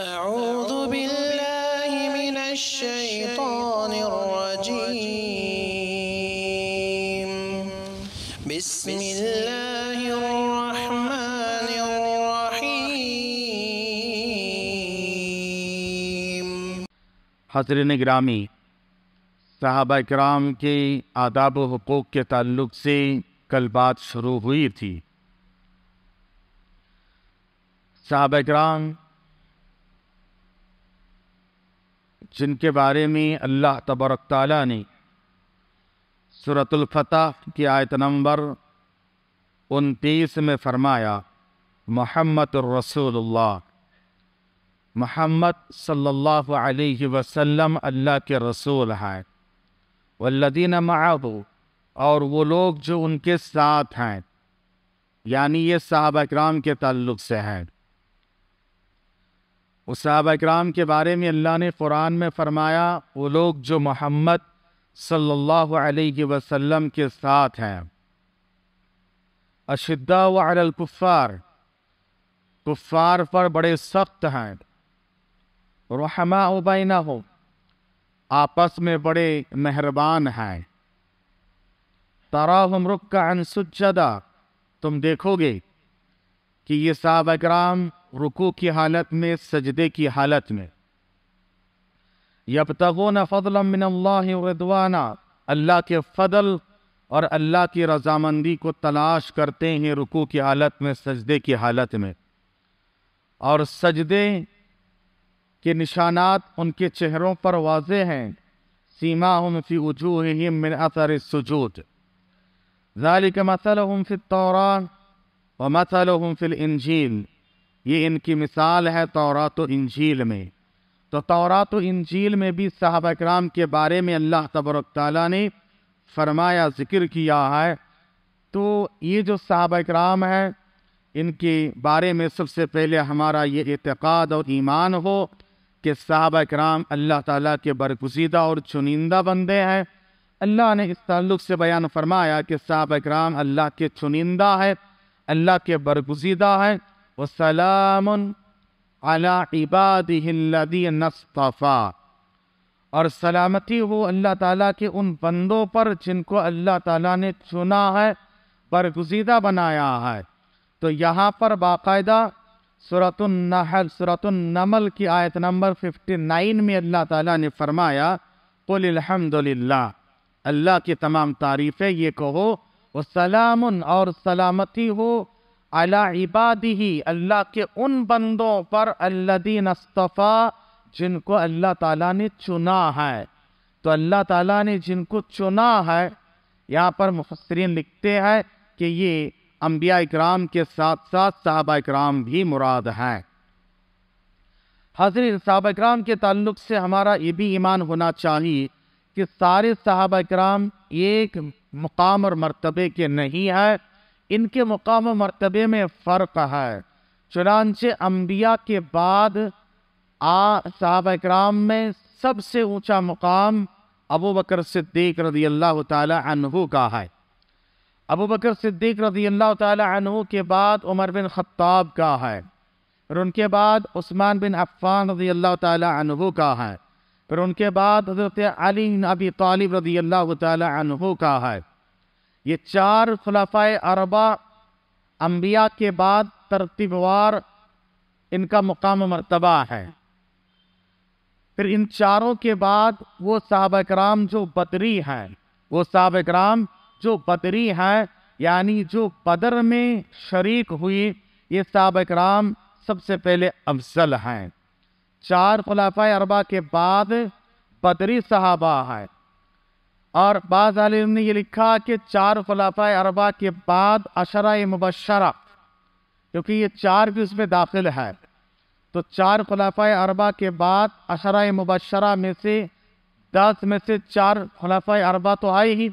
أعوذ بالله من الشيطان الرجيم بسم الله الرحمن الرحيم حضرين گرامی صحابہ اکرام کے آداب و حقوق کے تعلق سے کل بات شروع ہوئی تھی صحابہ اکرام جن کے بارے میں اللہ تبرک تعالیٰ نے صورت الفتح کی آیت نمبر انتیس میں فرمایا محمد الرسول اللہ محمد صلی اللہ علیہ وسلم اللہ کے رسول ہیں والذین لدینہ اور وہ لوگ جو ان کے ساتھ ہیں یعنی یہ صحابہ اکرام کے تعلق سے ہیں اس صحابہ اکرام کے بارے میں اللہ نے قرآن میں فرمایا وہ لوگ جو محمد صلی اللہ علیہ وسلم کے ساتھ ہیں اشدہ و الکفار کفار پر بڑے سخت ہیں رحمہ بینہ ہو آپس میں بڑے مہربان ہیں تراہم رک کا تم دیکھو گے کہ یہ صحابہ اکرام رکو کی حالت میں سجدے کی حالت میں یبتغون فضلا من اللہ ردوانا اللہ کے فضل اور اللہ کی رضامندی کو تلاش کرتے ہیں رکو کی حالت میں سجدے کی حالت میں اور سجدے کے نشانات ان کے چہروں پر واضح ہیں سیما ہم فی وجوہہم من اثر السجود ذالک مثلہم فی التوران ومثلہم فی الانجیل یہ ان کی مثال ہے تورات و انجیل میں تو تورات و انجیل میں بھی صحابہ کرام کے بارے میں اللہ تبرک تعالیٰ نے فرمایا ذکر کیا ہے تو یہ جو صحابہ کرام ہے ان کے بارے میں سب سے پہلے ہمارا یہ اعتقاد اور ایمان ہو کہ صحابہ کرام اللہ تعالیٰ کے برگزیدہ اور چنندہ بندے ہیں اللہ نے اس تعلق سے بیان فرمایا کہ صحابہ اکرام اللہ کے چنندہ ہے اللہ کے برگزیدہ ہے وسلام علی عباده الذین عبادی اور سلامتی ہو اللہ تعالیٰ کے ان بندوں پر جن کو اللہ تعالیٰ نے چنا ہے برگزیدہ بنایا ہے تو یہاں پر باقاعدہ سورة النحل النمل کی آیت نمبر 59 میں اللہ تعالیٰ نے فرمایا قل الحمد للہ اللہ کی تمام تعریفیں یہ کہو وسلام اور سلامتی ہو اللہ عباد ہی اللہ کے ان بندوں پر اللہ دین اصطفیٰ جن کو اللہ تعالیٰ نے چنا ہے تو اللہ تعالیٰ نے جن کو چنا ہے یہاں پر مفسرین لکھتے ہیں کہ یہ انبیاء اکرام کے ساتھ ساتھ صحابہ اکرام بھی مراد ہیں حضرت صحابہ اکرام کے تعلق سے ہمارا یہ بھی ایمان ہونا چاہیے کہ سارے صحابہ اکرام ایک مقام اور مرتبے کے نہیں ہے ان کے مقام و مرتبے میں فرق ہے چنانچہ انبیاء کے بعد آ صحابہ اکرام میں سب سے اونچا مقام ابو بکر صدیق رضی اللہ تعالی عنہ کا ہے ابو بکر صدیق رضی اللہ تعالی عنہ کے بعد عمر بن خطاب کا ہے پھر ان کے بعد عثمان بن عفان رضی اللہ تعالی عنہ کا ہے پھر ان کے بعد حضرت علی ابی طالب رضی اللہ تعالی عنہ کا ہے یہ چار خلافۂ اربا انبیاء کے بعد ترتیب وار ان کا مقام مرتبہ ہے پھر ان چاروں کے بعد وہ صحابہ کرام جو بدری ہیں وہ صحابہ کرام جو بدری ہیں یعنی جو بدر میں شریک ہوئی یہ صحابہ کرام سب سے پہلے افضل ہیں چار خلافۂ عربا کے بعد بدری صحابہ ہیں اور بعض عالم نے یہ لکھا کہ چار خلافہ عربا کے بعد عشرۂ مبشرہ کیونکہ یہ چار بھی اس میں داخل ہے تو چار خلافۂ اربا کے بعد عشرۂ مبشرہ میں سے دس میں سے چار خلافۂ عربا تو آئے ہی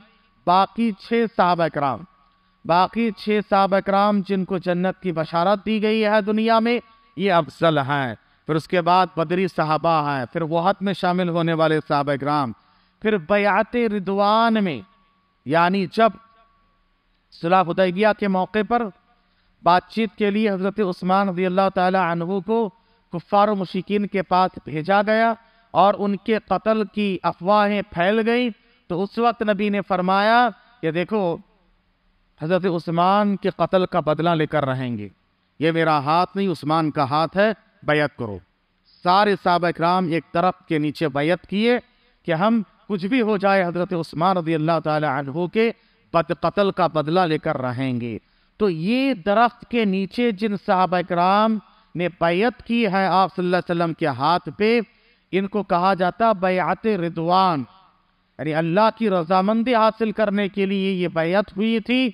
باقی چھ صحابہ کرام باقی چھ صحابہ اکرام جن کو جنت کی بشارت دی گئی ہے دنیا میں یہ افضل ہیں پھر اس کے بعد بدری صحابہ ہیں پھر وحت میں شامل ہونے والے صحابہ کرام پھر بیعت ردوان میں یعنی جب صلاح حدیبیہ کے موقع پر بات چیت کے لیے حضرت عثمان رضی اللہ تعالی عنہ کو کفار و مشکین کے پاس بھیجا گیا اور ان کے قتل کی افواہیں پھیل گئیں تو اس وقت نبی نے فرمایا کہ دیکھو حضرت عثمان کے قتل کا بدلہ لے کر رہیں گے یہ میرا ہاتھ نہیں عثمان کا ہاتھ ہے بیعت کرو سارے صحابہ اکرام ایک طرف کے نیچے بیعت کیے کہ ہم کچھ بھی ہو جائے حضرت عثمان رضی اللہ تعالی عنہ کے بد قتل کا بدلہ لے کر رہیں گے تو یہ درخت کے نیچے جن صحابہ اکرام نے بیعت کی ہے آپ صلی اللہ علیہ وسلم کے ہاتھ پہ ان کو کہا جاتا بیعت ردوان یعنی اللہ کی رضامندی حاصل کرنے کے لیے یہ بیعت ہوئی تھی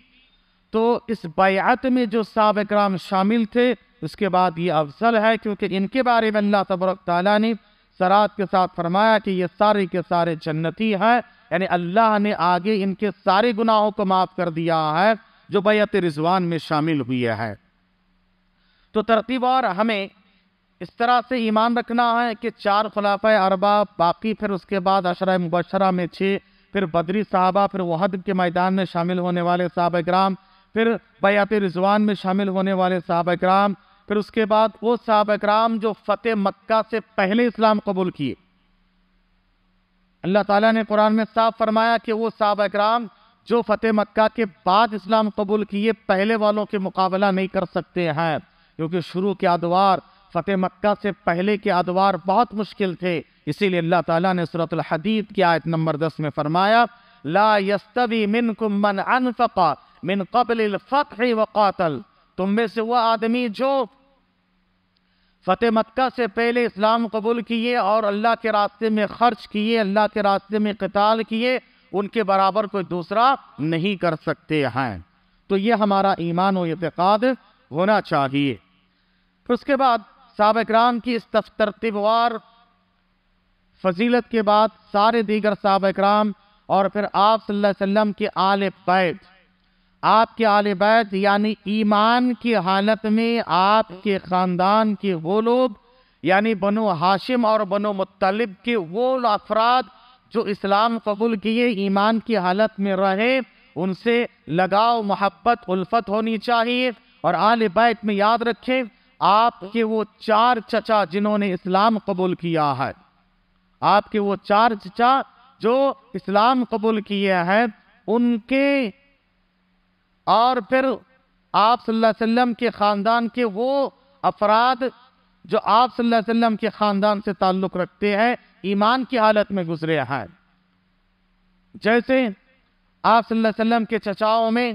تو اس بیعت میں جو صحابہ اکرام شامل تھے اس کے بعد یہ افضل ہے کیونکہ ان کے بارے میں اللہ تبر تعالیٰ نے کے ساتھ فرمایا کہ یہ سارے کے سارے جنتی ہیں یعنی اللہ نے آگے ان کے سارے گناہوں کو معاف کر دیا ہے جو بیعت رضوان میں شامل ہوئے ہے تو ترتیب اور ہمیں اس طرح سے ایمان رکھنا ہے کہ چار خلافہ اربا باقی پھر اس کے بعد عشرہ مبشرہ میں چھ پھر بدری صحابہ پھر وحد کے میدان میں شامل ہونے والے صحابہ کرام پھر بیعت رضوان میں شامل ہونے والے صحابہ اکرام پھر اس کے بعد وہ صحابہ اکرام جو فتح مکہ سے پہلے اسلام قبول کیے اللہ تعالیٰ نے قرآن میں صاف فرمایا کہ وہ صحابہ اکرام جو فتح مکہ کے بعد اسلام قبول کیے پہلے والوں کے مقابلہ نہیں کر سکتے ہیں کیونکہ شروع کے ادوار فتح مکہ سے پہلے کے ادوار بہت مشکل تھے اسی لیے اللہ تعالیٰ نے صورت الحدید کی آیت نمبر دس میں فرمایا لا يستوی من من قبل الفتح وقاتل تم میں سے وہ آدمی جو فتح مکہ سے پہلے اسلام قبول کیے اور اللہ کے راستے میں خرچ کیے اللہ کے راستے میں قتال کیے ان کے برابر کوئی دوسرا نہیں کر سکتے ہیں تو یہ ہمارا ایمان و اعتقاد ہونا چاہیے پھر اس کے بعد صحابہ اکرام کی اس ترتیبوار فضیلت کے بعد سارے دیگر صحابہ اکرام اور پھر آپ صلی اللہ علیہ وسلم کے آل بیت آپ کے آل بیت یعنی ایمان کی حالت میں آپ کے خاندان کے وہ لوگ یعنی بنو حاشم ہاشم اور بنو مطلب کے وہ افراد جو اسلام قبول کیے ایمان کی حالت میں رہے ان سے لگاؤ محبت الفت ہونی چاہیے اور آل بیت میں یاد رکھے آپ کے وہ چار چچا جنہوں نے اسلام قبول کیا ہے آپ کے وہ چار چچا جو اسلام قبول کیے ہیں ان کے اور پھر آپ صلی اللہ علیہ وسلم کے خاندان کے وہ افراد جو آپ صلی اللہ علیہ وسلم کے خاندان سے تعلق رکھتے ہیں ایمان کی حالت میں گزرے ہیں جیسے آپ صلی اللہ علیہ وسلم کے چچاؤں میں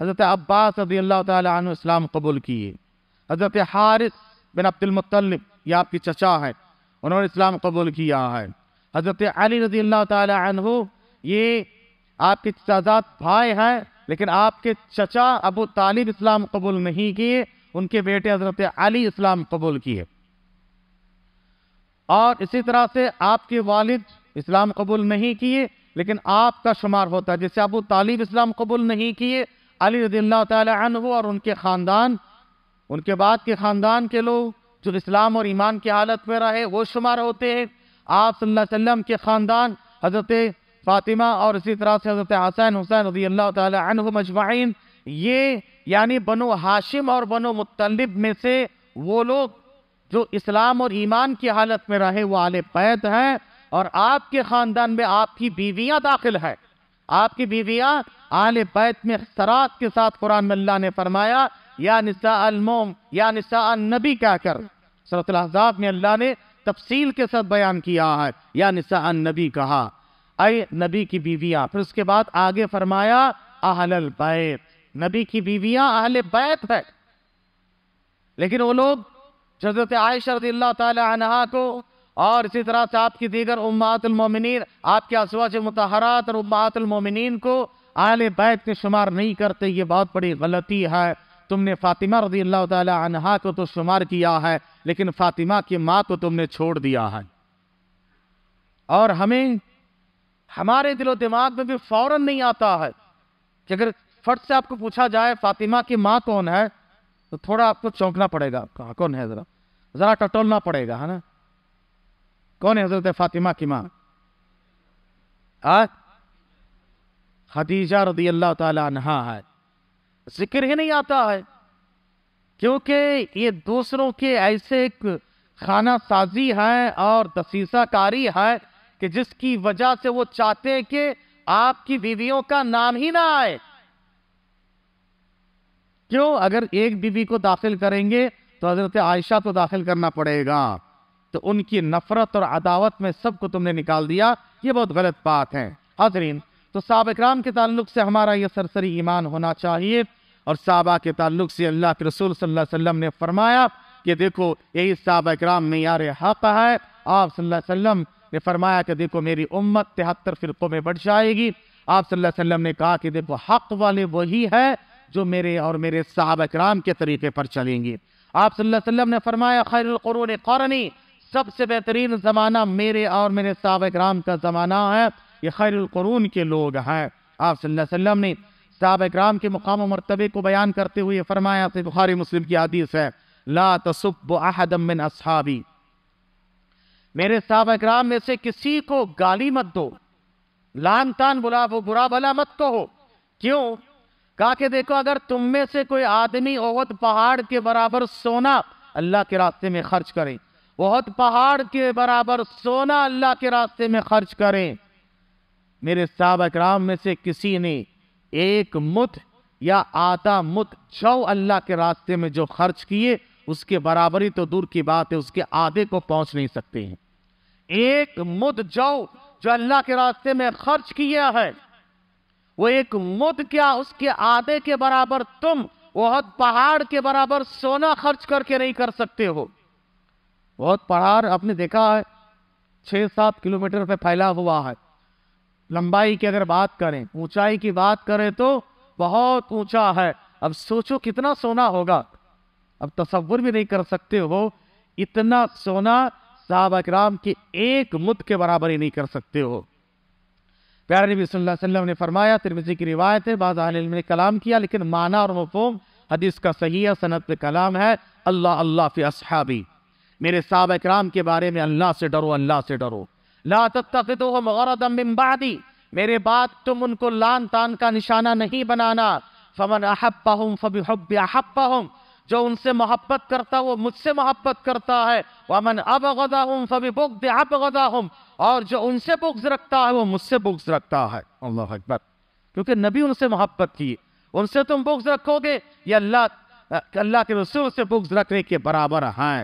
حضرت عباس رضی اللہ تعالیٰ عنہ اسلام قبول کیے حضرت حارث بن عبد المطلب یہ آپ کی چچا ہے انہوں نے اسلام قبول کیا ہے حضرت علی رضی اللہ تعالیٰ عنہ یہ آپ کے چچازاد بھائی ہیں لیکن آپ کے چچا ابو طالب اسلام قبول نہیں کیے ان کے بیٹے حضرت علی اسلام قبول کیے اور اسی طرح سے آپ کے والد اسلام قبول نہیں کیے لیکن آپ کا شمار ہوتا ہے جیسے ابو طالب اسلام قبول نہیں کیے علی رضی اللہ تعالی عنہ اور ان کے خاندان ان کے بعد کے خاندان کے لوگ جو اسلام اور ایمان کی حالت میں رہے وہ شمار ہوتے ہیں آپ صلی اللہ علیہ وسلم کے خاندان حضرت فاطمہ اور اسی طرح سے حضرت حسین حسین رضی اللہ تعالی عنہ مجمعین یہ یعنی بنو حاشم اور بنو مطلب میں سے وہ لوگ جو اسلام اور ایمان کی حالت میں رہے وہ آل بیت ہیں اور آپ کے خاندان میں آپ کی بیویاں داخل ہیں آپ کی بیویاں آل بیت میں سرات کے ساتھ قرآن میں اللہ نے فرمایا یا نساء الموم یا نساء النبی کہہ کر سرۃ الضاب میں اللہ نے تفصیل کے ساتھ بیان کیا ہے یا نساء النبی کہا اے نبی کی بیویاں پھر اس کے بعد آگے فرمایا اہل البیت نبی کی بیویاں اہل بیت ہے لیکن وہ لوگ حضرت عائشہ رضی اللہ تعالی عنہ کو اور اسی طرح سے آپ کی دیگر امہات المومنین آپ کے اسواج متحرات اور امہات المومنین کو اہل بیت کے شمار نہیں کرتے یہ بہت بڑی غلطی ہے تم نے فاطمہ رضی اللہ تعالی عنہ کو تو شمار کیا ہے لیکن فاطمہ کی ماں کو تم نے چھوڑ دیا ہے اور ہمیں ہمارے دل و دماغ میں بھی فوراً نہیں آتا ہے کہ اگر فرد سے آپ کو پوچھا جائے فاطمہ کی ماں کون ہے تو تھوڑا آپ کو چونکنا پڑے گا کہاں کون ہے ذرا ذرا ٹٹولنا پڑے گا کون ہے حضرت فاطمہ کی ماں خدیجہ رضی اللہ تعالیٰ عنہ ہے ذکر ہی نہیں آتا ہے کیونکہ یہ دوسروں کے ایسے ایک خانہ سازی ہے اور دسیسہ کاری ہے کہ جس کی وجہ سے وہ چاہتے ہیں کہ آپ کی بیویوں کا نام ہی نہ آئے کیوں اگر ایک بیوی کو داخل کریں گے تو حضرت عائشہ داخل کرنا پڑے گا تو ان کی نفرت اور عداوت میں سب کو تم نے نکال دیا یہ بہت غلط بات ہے حضرین تو صحابہ اکرام کے تعلق سے ہمارا یہ سرسری ایمان ہونا چاہیے اور صحابہ کے تعلق سے اللہ کے رسول صلی اللہ علیہ وسلم نے فرمایا کہ دیکھو یہی صحابہ اکرام معیار حق ہے آپ صلی اللہ علیہ وسلم نے فرمایا کہ دیکھو میری امت تہتر فرقوں میں بڑھ جائے گی آپ صلی اللہ علیہ وسلم نے کہا کہ دیکھو حق والے وہی ہے جو میرے اور میرے صحابہ اکرام کے طریقے پر چلیں گے آپ صلی اللہ علیہ وسلم نے فرمایا خیر القرون قرنی سب سے بہترین زمانہ میرے اور میرے صحابہ اکرام کا زمانہ ہے یہ خیر القرون کے لوگ ہیں آپ صلی اللہ علیہ وسلم نے صحابہ اکرام کے مقام و مرتبے کو بیان کرتے ہوئے فرمایا سے بخاری مسلم کی حدیث ہے لا تصب احدا من اصحابی میرے صحابہ اکرام میں سے کسی کو گالی مت دو لان تان بلا برا بھلا مت تو ہو کہ دیکھو اگر تم میں سے کوئی آدمی بہت پہاڑ کے برابر سونا اللہ کے راستے میں خرچ کریں بہت پہاڑ کے برابر سونا اللہ کے راستے میں خرچ کریں میرے صحابہ اکرام میں سے کسی نے ایک مت یا آتا مت جو اللہ کے راستے میں جو خرچ کیے اس کے برابری تو دور کی بات ہے اس کے آدھے کو پہنچ نہیں سکتے ہیں ایک مد جو جو اللہ کے راستے میں خرچ کیا ہے وہ ایک مد کیا اس کے آدھے کے کے برابر تم پہاڑ برابر سونا خرچ کر کے نہیں کر سکتے ہو بہت پہاڑ آپ نے دیکھا ہے چھ سات کلومیٹر پہ پھیلا ہوا ہے لمبائی کی اگر بات کریں اونچائی کی بات کریں تو بہت اونچا ہے اب سوچو کتنا سونا ہوگا اب تصور بھی نہیں کر سکتے ہو اتنا سونا صحابہ اکرام کی ایک مت کے برابر ہی نہیں کر سکتے ہو پیارے نبی صلی اللہ علیہ وسلم نے فرمایا ترمزی کی روایت ہے بعض علم نے کلام کیا لیکن معنی اور مفہوم حدیث کا صحیح صنعت کلام ہے اللہ اللہ فی اصحابی میرے صحابہ اکرام کے بارے میں اللہ سے ڈرو اللہ سے ڈرو لا من بعدی میرے بعد تم ان کو لان تان کا نشانہ نہیں بنانا فمن احبہم احبہم فبحب جو ان سے محبت کرتا وہ مجھ سے محبت کرتا ہے وَمَنْ أَبْغَدَهُمْ فَبِبُغْدِ عَبْغَدَهُمْ اور جو ان سے بغض رکھتا ہے وہ مجھ سے بغض رکھتا ہے اللہ اکبر کیونکہ نبی ان سے محبت کی ان سے تم بغض رکھو گے یہ اللہ اللہ کے رسول سے بغض رکھنے کے برابر ہیں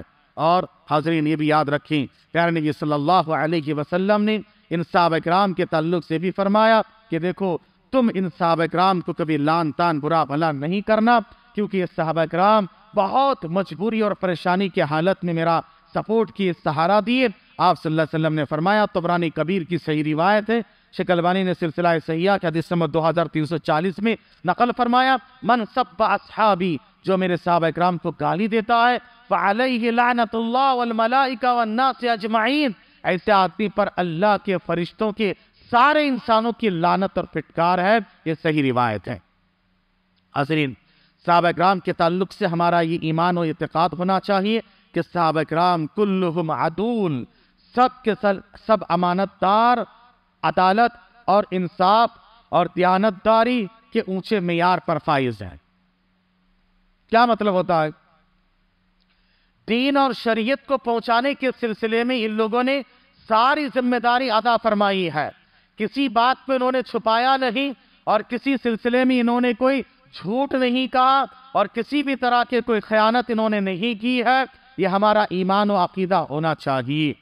اور حضرین یہ بھی یاد رکھیں پیارے نبی صلی اللہ علیہ وسلم نے ان صحاب اکرام کے تعلق سے بھی فرمایا کہ دیکھو تم ان صحاب اکرام کو کبھی لان تان برا بھلا نہیں کرنا کیونکہ یہ صحابہ کرام بہت مجبوری اور پریشانی کی حالت میں میرا سپورٹ کی سہارا دیے آپ صلی اللہ علیہ وسلم نے فرمایا طبرانی کبیر کی صحیح روایت ہے شکلوانی نے سلسلہ سیاح کے حدیث دو ہزار تین سو چالیس میں نقل فرمایا اصحابی جو میرے صحابہ اکرام کو گالی دیتا ہے اجمعین ایسے آدمی پر اللہ کے فرشتوں کے سارے انسانوں کی لعنت اور پھٹکار ہے یہ صحیح روایت ہے صحابہ اکرام کے تعلق سے ہمارا یہ ایمان و اعتقاد ہونا چاہیے کہ صحابہ اکرام کلہم عدول سب کے سب امانت دار عدالت اور انصاف اور دیانت داری کے اونچے معیار پر فائز ہیں کیا مطلب ہوتا ہے دین اور شریعت کو پہنچانے کے سلسلے میں ان لوگوں نے ساری ذمہ داری ادا فرمائی ہے کسی بات پہ انہوں نے چھپایا نہیں اور کسی سلسلے میں انہوں نے کوئی جھوٹ نہیں کہا اور کسی بھی طرح کے کوئی خیانت انہوں نے نہیں کی ہے یہ ہمارا ایمان و عقیدہ ہونا چاہیے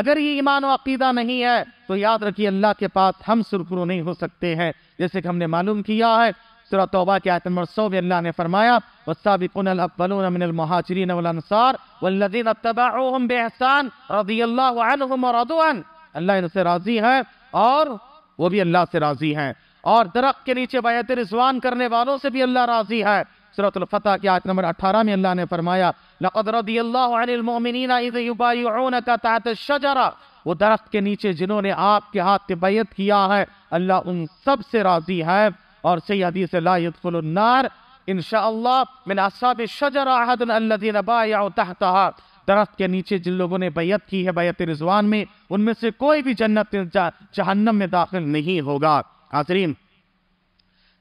اگر یہ ایمان و عقیدہ نہیں ہے تو یاد رکھیے اللہ کے پاس ہم سرخرو نہیں ہو سکتے ہیں جیسے کہ ہم نے معلوم کیا ہے سورہ توبہ کے آیت نمبر سو میں اللہ نے فرمایا وَالسَّابِقُنَ الْأَبْوَلُونَ مِنَ الْمُحَاجِرِينَ وَالْأَنصَارِ وَالَّذِينَ اتَّبَعُوهُمْ بِحْسَانِ رضی اللہ عنہم و رضوان اللہ ان سے راضی ہے اور وہ بھی اللہ سے راضی ہیں اور درخت کے نیچے بیعت رضوان کرنے والوں سے بھی اللہ راضی ہے سورة الفتح کی آیت نمبر اٹھارہ میں اللہ نے فرمایا لَقَدْ رَضِيَ اللَّهُ عَنِ الْمُؤْمِنِينَ اِذِ يُبَايِعُونَكَ تَعْتَ الشَّجَرَ وہ درخت کے نیچے جنہوں نے آپ کے ہاتھ بیعت کیا ہے اللہ ان سب سے راضی ہے اور صحیح حدیث لا یدخل النار انشاءاللہ من اصحاب الشجر احد الذین بايعوا تحتها درخت کے نیچے جن لوگوں نے بیعت کی ہے بیعت رضوان میں ان میں سے کوئی بھی جنت جہنم میں داخل نہیں ہوگا حاضرین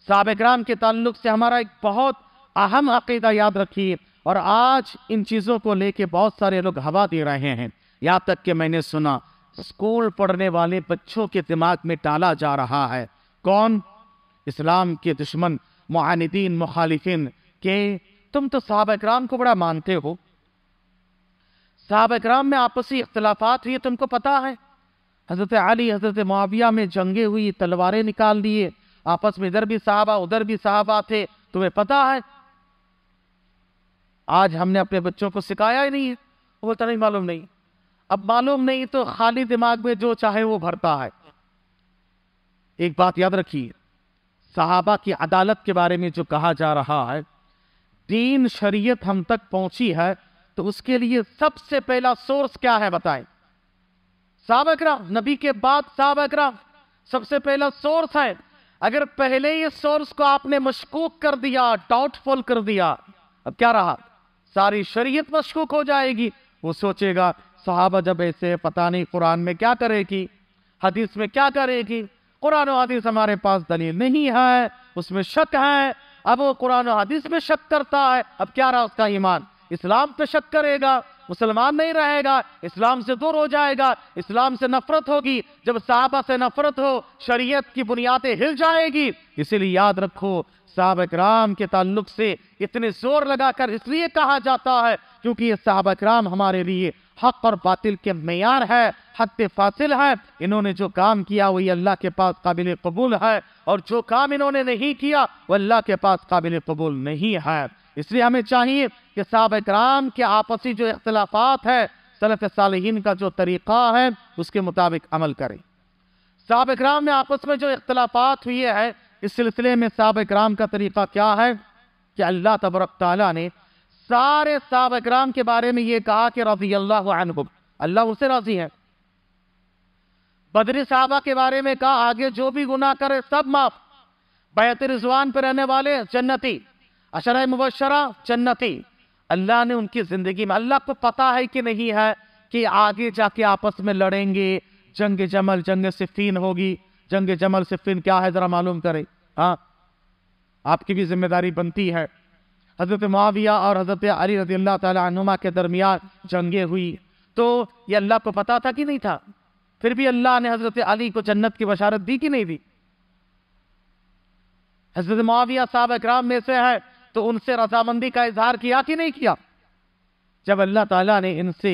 صحابہ کرام کے تعلق سے ہمارا ایک بہت اہم عقیدہ یاد رکھیے اور آج ان چیزوں کو لے کے بہت سارے لوگ ہوا دے رہے ہیں یہاں تک کہ میں نے سنا اسکول پڑھنے والے بچوں کے دماغ میں ٹالا جا رہا ہے کون اسلام کے دشمن معاندین مخالفین کہ تم تو صحابہ اکرام کو بڑا مانتے ہو صحابہ اکرام میں آپسی اختلافات ہوئے تم کو پتا ہے حضرت علی حضرت معاویہ میں جنگیں ہوئی تلواریں نکال دیے آپس میں ادھر بھی صحابہ ادھر بھی صحابہ تھے تمہیں پتہ ہے آج ہم نے اپنے بچوں کو سکھایا ہی نہیں وہ بولتا نہیں معلوم نہیں اب معلوم نہیں تو خالی دماغ میں جو چاہے وہ بھرتا ہے ایک بات یاد رکھیے صحابہ کی عدالت کے بارے میں جو کہا جا رہا ہے دین شریعت ہم تک پہنچی ہے تو اس کے لیے سب سے پہلا سورس کیا ہے بتائیں صحابہ اکرام نبی کے بعد صحابہ اکرام سب سے پہلا سورس ہے اگر پہلے یہ سورس کو آپ نے مشکوک کر دیا ڈاؤٹ فل کر دیا اب کیا رہا ساری شریعت مشکوک ہو جائے گی وہ سوچے گا صحابہ جب ایسے پتہ نہیں قرآن میں کیا کرے گی حدیث میں کیا کرے گی قرآن و حدیث ہمارے پاس دلیل نہیں ہے اس میں شک ہے اب وہ قرآن و حدیث میں شک کرتا ہے اب کیا رہا اس کا ایمان اسلام پہ شک کرے گا مسلمان نہیں رہے گا اسلام سے دور ہو جائے گا اسلام سے نفرت ہوگی جب صحابہ سے نفرت ہو شریعت کی بنیادیں ہل جائے گی اس یاد رکھو صحابہ کے تعلق سے اتنے زور لگا کر کہا جاتا ہے کیونکہ یہ صحابہ اکرام ہمارے لیے حق اور باطل کے معیار ہے حق فاصل ہے انہوں نے جو کام کیا وہی اللہ کے پاس قابل قبول ہے اور جو کام انہوں نے نہیں کیا وہ اللہ کے پاس قابل قبول نہیں ہے اس لیے ہمیں چاہیے کہ صاحب اکرام کے آپسی جو اختلافات ہے صلف صالحین کا جو طریقہ ہے اس کے مطابق عمل کریں صاحب اکرام میں آپس میں جو اختلافات ہوئی ہے اس سلسلے میں صاحب اکرام کا طریقہ کیا ہے کہ اللہ تبرک تعالیٰ نے سارے صاحب اکرام کے بارے میں یہ کہا کہ رضی اللہ اللہ اسے راضی ہے بدری صحابہ کے بارے میں کہا آگے جو بھی گناہ کرے سب معاف بیت رضوان پہ رہنے والے جنتی عشرہ مبشرہ جنتی اللہ نے ان کی زندگی میں اللہ کو پتا ہے کہ نہیں ہے کہ آگے جا کے آپس میں لڑیں گے جنگ جمل جنگ صفین ہوگی جنگ جمل صفین کیا ہے ذرا معلوم کرے ہاں آپ کی بھی ذمہ داری بنتی ہے حضرت معاویہ اور حضرت علی رضی اللہ تعالیٰ عنما کے درمیان جنگیں ہوئی تو یہ اللہ کو پتا تھا کہ نہیں تھا پھر بھی اللہ نے حضرت علی کو جنت کی بشارت دی کہ نہیں دی حضرت معاویہ صاحب اکرام میں سے ہے تو ان سے رضا مندی کا اظہار کیا کی نہیں کیا جب اللہ تعالیٰ نے ان سے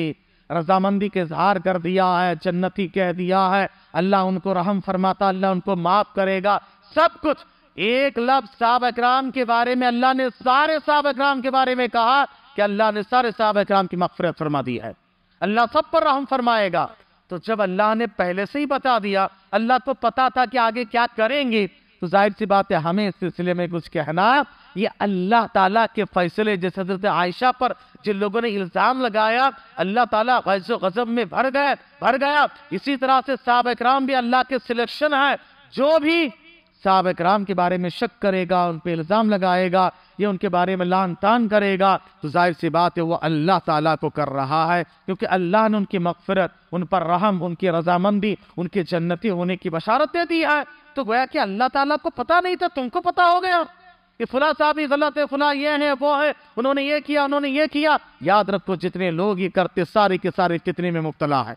رضا مندی کے اظہار کر دیا ہے جنتی کہہ دیا ہے اللہ ان کو رحم فرماتا اللہ ان کو معاف کرے گا سب کچھ ایک لفظ صحابہ اکرام کے بارے میں اللہ نے سارے صحابہ اکرام کے بارے میں کہا کہ اللہ نے سارے صحابہ اکرام کی مغفرت فرما دی ہے اللہ سب پر رحم فرمائے گا تو جب اللہ نے پہلے سے ہی بتا دیا اللہ تو پتا تھا کہ آگے کیا کریں گے تو ظاہر سی بات ہے ہمیں اس سلسلے میں کچھ کہنا یہ اللہ تعالیٰ کے فیصلے جس حضرت عائشہ پر جن لوگوں نے الزام لگایا اللہ تعالیٰ غیظ و غزب میں بھر گئے بھر گیا اسی طرح سے صحابہ اکرام بھی اللہ کے سلیکشن ہے جو بھی صحابہ اکرام کے بارے میں شک کرے گا ان پہ الزام لگائے گا یہ ان کے بارے میں لان تان کرے گا تو ظاہر سی بات ہے وہ اللہ تعالیٰ کو کر رہا ہے کیونکہ اللہ نے ان کی مغفرت ان پر رحم ان کی رضامندی ان کے جنتی ہونے کی بشارت دے دی ہے تو گویا کہ اللہ تعالیٰ کو پتہ نہیں تھا تم کو پتہ ہو گیا کہ فلاں غلط ہے فلاں یہ ہے وہ ہے انہوں نے یہ کیا انہوں نے یہ کیا یاد رکھو جتنے لوگ یہ کرتے سارے کے سارے میں مبتلا ہے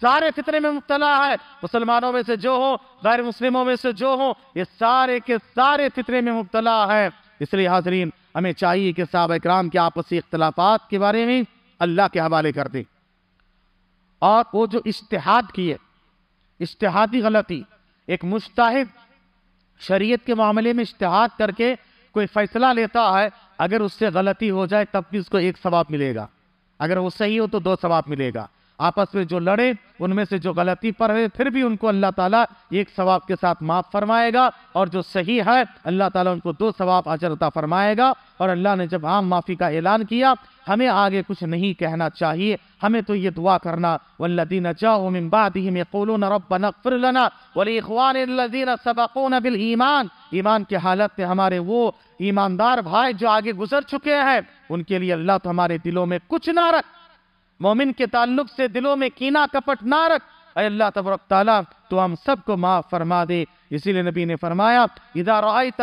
سارے فطرے میں مبتلا ہے مسلمانوں میں سے جو ہو غیر مسلموں میں سے جو ہو یہ سارے کے سارے فطرے میں مبتلا ہے اس لیے حاضرین ہمیں چاہیے کہ صحابہ اکرام کے آپسی اختلافات کے بارے میں اللہ کے حوالے کر دیں اور وہ جو اشتہاد کیے اشتہادی غلطی ایک مستحد شریعت کے معاملے میں اشتہاد کر کے کوئی فیصلہ لیتا ہے اگر اس سے غلطی ہو جائے تب بھی اس کو ایک ثواب ملے گا اگر وہ صحیح ہو تو دو ثواب ملے گا آپس میں جو لڑے ان میں سے جو غلطی پر ہے پھر بھی ان کو اللہ تعالیٰ ایک ثواب کے ساتھ معاف فرمائے گا اور جو صحیح ہے اللہ تعالیٰ ان کو دو ثواب عطا فرمائے گا اور اللہ نے جب عام معافی کا اعلان کیا ہمیں آگے کچھ نہیں کہنا چاہیے ہمیں تو یہ دعا کرنا دینا ایمان کے حالت میں ہمارے وہ ایماندار بھائی جو آگے گزر چکے ہیں ان کے لیے اللہ تو ہمارے دلوں میں کچھ نہ رکھ مومن کے تعلق سے دلوں میں کینہ کپٹ نہ رکھ اے اللہ تبارک تعالیٰ تو ہم سب کو معاف فرما دے اسی لئے نبی نے فرمایا اذا رائیت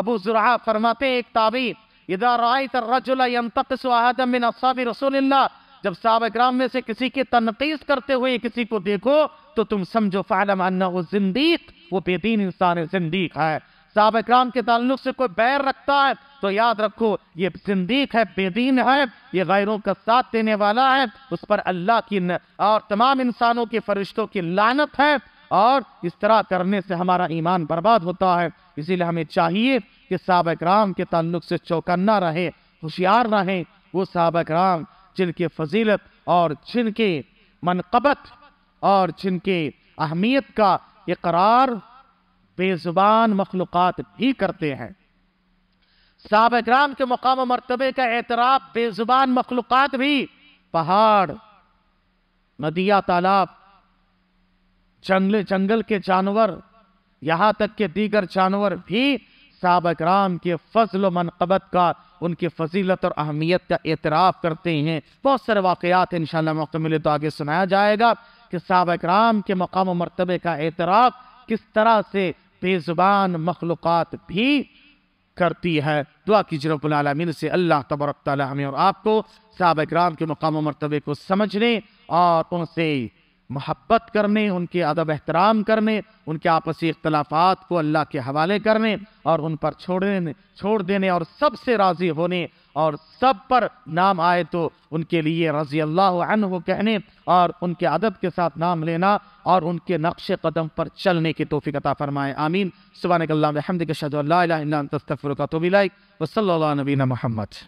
ابو زرعہ فرماتے ایک تابعی اذا رائیت الرجل ینتقس آہدا من اصحاب رسول اللہ جب صحابہ اکرام میں سے کسی کے تنقیز کرتے ہوئے کسی کو دیکھو تو تم سمجھو فعلم انہو زندیق وہ بیدین انسان زندیق ہے صحابہ اکرام کے تعلق سے کوئی بیر رکھتا ہے تو یاد رکھو یہ زندیق ہے بے دین ہے یہ غیروں کا ساتھ دینے والا ہے اس پر اللہ کی اور تمام انسانوں کی فرشتوں کی لعنت ہے اور اس طرح کرنے سے ہمارا ایمان برباد ہوتا ہے اسی لیے ہمیں چاہیے کہ صحابہ اکرام کے تعلق سے چوکنا رہے ہوشیار رہیں وہ صحابہ اکرام جن کے فضیلت اور جن کے منقبت اور جن کے اہمیت کا اقرار بے زبان مخلوقات بھی کرتے ہیں صحابہ اکرام کے مقام و مرتبے کا اعتراف بے زبان مخلوقات بھی پہاڑ ندیہ تالاب جنگل جنگل کے جانور یہاں تک کہ دیگر جانور بھی صحابہ اکرام کے فضل و منقبت کا ان کی فضیلت اور اہمیت کا اعتراف کرتے ہیں بہت سارے واقعات ہیں موقع ملے تو آگے سنایا جائے گا کہ صحابہ اکرام کے مقام و مرتبے کا اعتراف کس طرح سے بے زبان مخلوقات بھی کرتی ہے دعا کی رب العالمین سے اللہ تبرک ہمیں اور آپ کو صحابہ اکرام کے مقام و مرتبے کو سمجھنے اور ان سے محبت کرنے ان کے ادب احترام کرنے ان کے آپسی اختلافات کو اللہ کے حوالے کرنے اور ان پر چھوڑنے چھوڑ دینے اور سب سے راضی ہونے اور سب پر نام آئے تو ان کے لیے رضی اللہ عنہ کہنے اور ان کے ادب کے ساتھ نام لینا اور ان کے نقش قدم پر چلنے کی توفیق عطا فرمائے آمین سبحانک اللہ شد اللہ علیہ اللہ بھی لائک وصل اللہ نبینا محمد